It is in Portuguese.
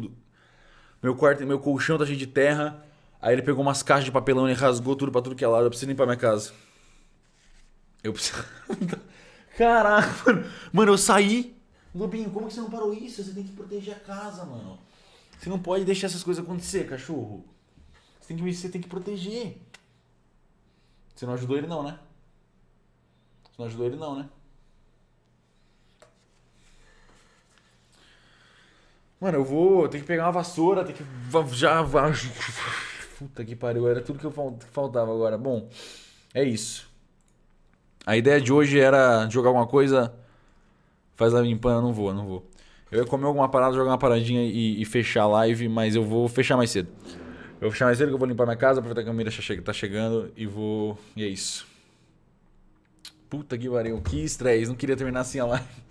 tudo. Meu quarto, meu colchão tá cheio de terra. Aí ele pegou umas caixas de papelão e rasgou tudo pra tudo que é lado. Eu preciso limpar minha casa. Eu preciso. Caraca, mano. Mano, eu saí. Lobinho, como que você não parou isso? Você tem que proteger a casa, mano. Você não pode deixar essas coisas acontecer, cachorro. Você tem que, você tem que proteger. Você não ajudou ele, não, né? Você não ajudou ele, não, né? Mano, eu vou Tem que pegar uma vassoura, tem que. Já. Puta que pariu, era tudo que eu faltava agora. Bom, é isso. A ideia de hoje era jogar alguma coisa. Faz a limpana, não vou, não vou. Eu ia comer alguma parada, jogar uma paradinha e, e, fechar a live, mas eu vou fechar mais cedo. Eu vou fechar mais cedo que eu vou limpar minha casa, aproveitar que a comida tá chegando e vou. E é isso. Puta que pariu, que estresse. Não queria terminar assim a live.